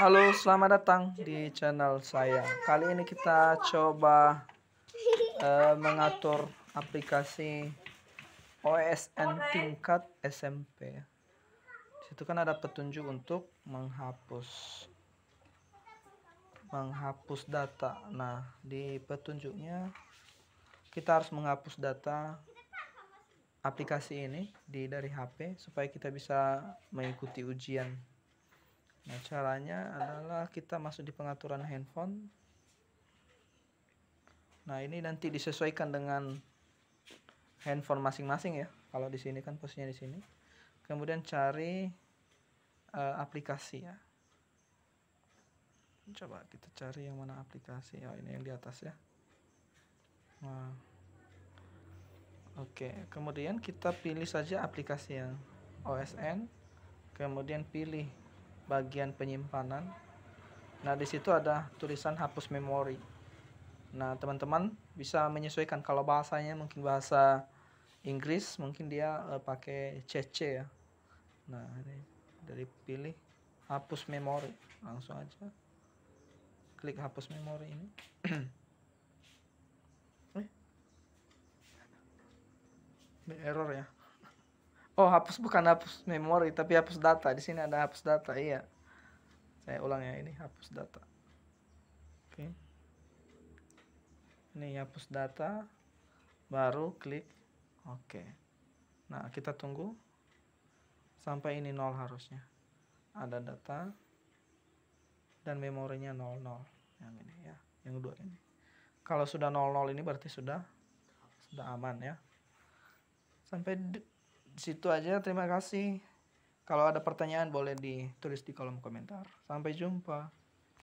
Halo, selamat datang di channel saya. Kali ini kita coba uh, mengatur aplikasi OSN tingkat SMP. Situ kan ada petunjuk untuk menghapus menghapus data. Nah, di petunjuknya kita harus menghapus data aplikasi ini di dari HP supaya kita bisa mengikuti ujian Nah, caranya adalah kita masuk di pengaturan handphone. Nah, ini nanti disesuaikan dengan handphone masing-masing ya. Kalau di sini kan posisinya di sini. Kemudian cari uh, aplikasi ya. Coba kita cari yang mana aplikasi. Oh, ini yang di atas ya. Nah. Oke, kemudian kita pilih saja aplikasi yang OSN. Kemudian pilih bagian penyimpanan. Nah, di situ ada tulisan hapus memori. Nah, teman-teman bisa menyesuaikan kalau bahasanya mungkin bahasa Inggris, mungkin dia uh, pakai CC ya. Nah, ini dari pilih hapus memori, langsung aja klik hapus memori ini. eh. Ini error ya. Oh, hapus bukan hapus memori, tapi hapus data. Di sini ada hapus data, iya. Saya ulang ya ini hapus data. Oke. Okay. Ini hapus data. Baru klik oke. Okay. Nah, kita tunggu sampai ini nol harusnya. Ada data dan memorinya nol nol yang ini ya, yang dua ini. Kalau sudah nol nol ini berarti sudah sudah aman ya. Sampai situ aja terima kasih kalau ada pertanyaan boleh ditulis di kolom komentar sampai jumpa